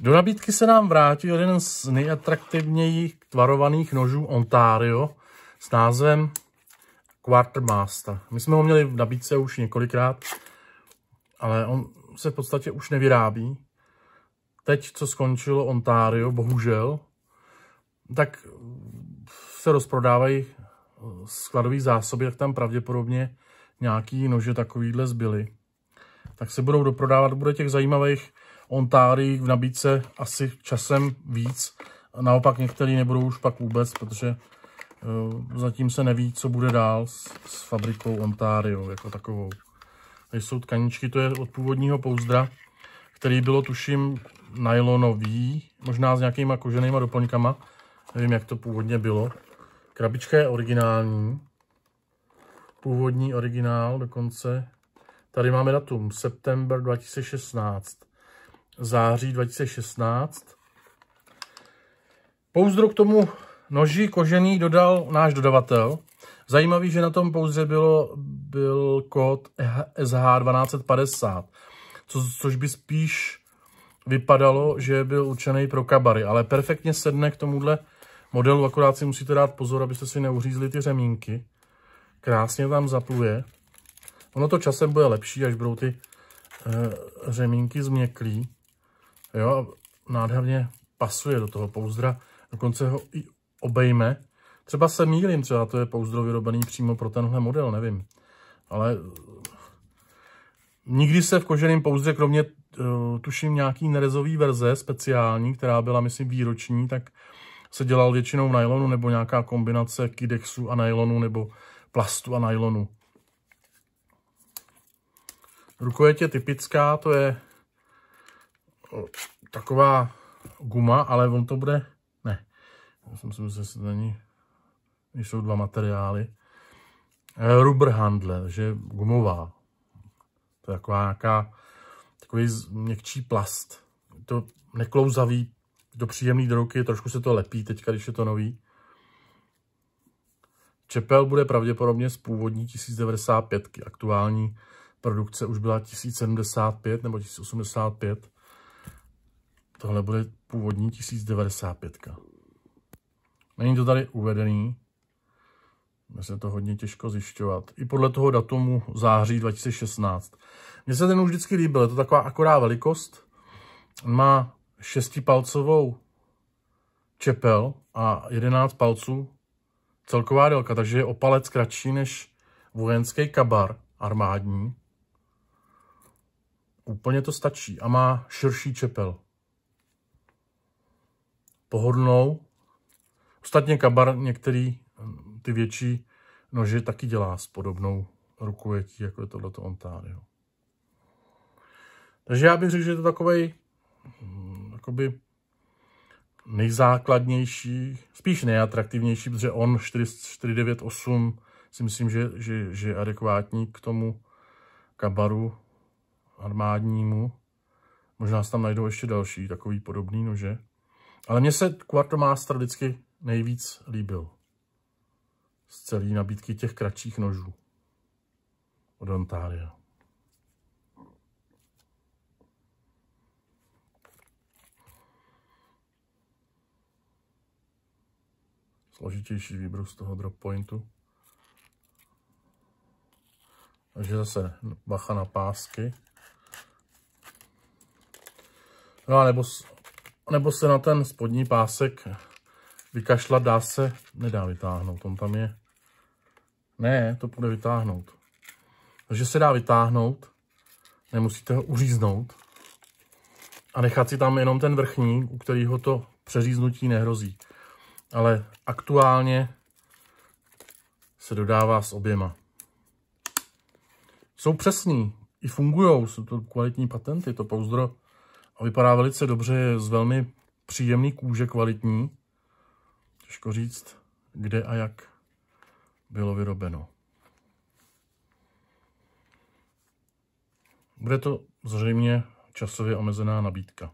Do nabídky se nám vrátil jeden z nejatraktivnějích tvarovaných nožů Ontario s názvem Quartermaster. My jsme ho měli v nabídce už několikrát, ale on se v podstatě už nevyrábí. Teď, co skončilo Ontario, bohužel, tak se rozprodávají skladové zásoby, jak tam pravděpodobně nějaký nože takovýhle zbyly. Tak se budou doprodávat, bude těch zajímavých Ontárii v nabídce asi časem víc. Naopak některý nebudou už pak vůbec, protože eh, zatím se neví, co bude dál s, s fabrikou Ontario jako takovou. Tady jsou tkaničky, to je od původního pouzdra, který bylo tuším nylonový, možná s nějakýma koženýma doplňkama. Nevím, jak to původně bylo. Krabička je originální. Původní originál dokonce. Tady máme datum, september 2016 září 2016. Pouzdru k tomu noži kožený dodal náš dodavatel. Zajímavý, že na tom pouzdře bylo, byl kód SH1250, co, což by spíš vypadalo, že byl určený pro kabary, ale perfektně sedne k tomuhle modelu, akorát si musíte dát pozor, abyste si neuřízli ty řemínky. Krásně tam zapluje. Ono to časem bude lepší, až budou ty e, řemínky změklý. Jo, nádherně pasuje do toho pouzdra, dokonce ho i obejme. Třeba se mýlím, třeba to je pouzdro vyrobený přímo pro tenhle model, nevím. Ale eh, nikdy se v koženém pouzdře, kromě eh, tuším nějaký nerezový verze speciální, která byla, myslím, výroční, tak se dělal většinou nylonu nebo nějaká kombinace kidexu a nylonu nebo plastu a nylonu. Rukojetě typická, to je Eh, taková guma, ale on to bude, ne, já jsem si myslel, že není, jsou dva materiály, eh, rubber handle, že gumová, to je taková nějaká, takový měkčí plast, je to neklouzavý, do příjemný do ruky, trošku se to lepí teďka, když je to nový. Čepel bude pravděpodobně z původní 1095, aktuální produkce už byla 1075 nebo 1085. Tohle bude původní 1095. Není to tady uvedený. Mně se to hodně těžko zjišťovat. I podle toho datumu září 2016. Mně se ten už vždycky líbil. Je to taková akorá velikost. Má šestipalcovou čepel a 11 palců celková délka, takže je o palec kratší než vojenský kabar armádní. Úplně to stačí a má širší čepel pohodlnou. Ostatně kabar některý hm, ty větší nože taky dělá s podobnou rukojetí, jako je tohleto Ontario. Takže já bych řekl, že je to takovej hm, jakoby nejzákladnější, spíš nejatraktivnější, protože on 498 si myslím, že, že, že je adekvátní k tomu kabaru armádnímu. Možná se tam najdou ještě další takový podobný nože. Ale mně se Quartomaster vždycky nejvíc líbil. Z celé nabídky těch kratších nožů. Od Ontaria. Složitější výběr z toho drop pointu. Takže zase bacha na pásky. No a nebo nebo se na ten spodní pásek vykašlat dá se, nedá vytáhnout, on tam je. Ne, to půjde vytáhnout. Takže se dá vytáhnout, nemusíte ho uříznout a nechat si tam jenom ten vrchní, u kterého to přeříznutí nehrozí. Ale aktuálně se dodává s oběma. Jsou přesný, i fungují, jsou to kvalitní patenty, to pouzdro a vypadá velice dobře, je z velmi příjemný kůže, kvalitní. Těžko říct, kde a jak bylo vyrobeno. Bude to zřejmě časově omezená nabídka.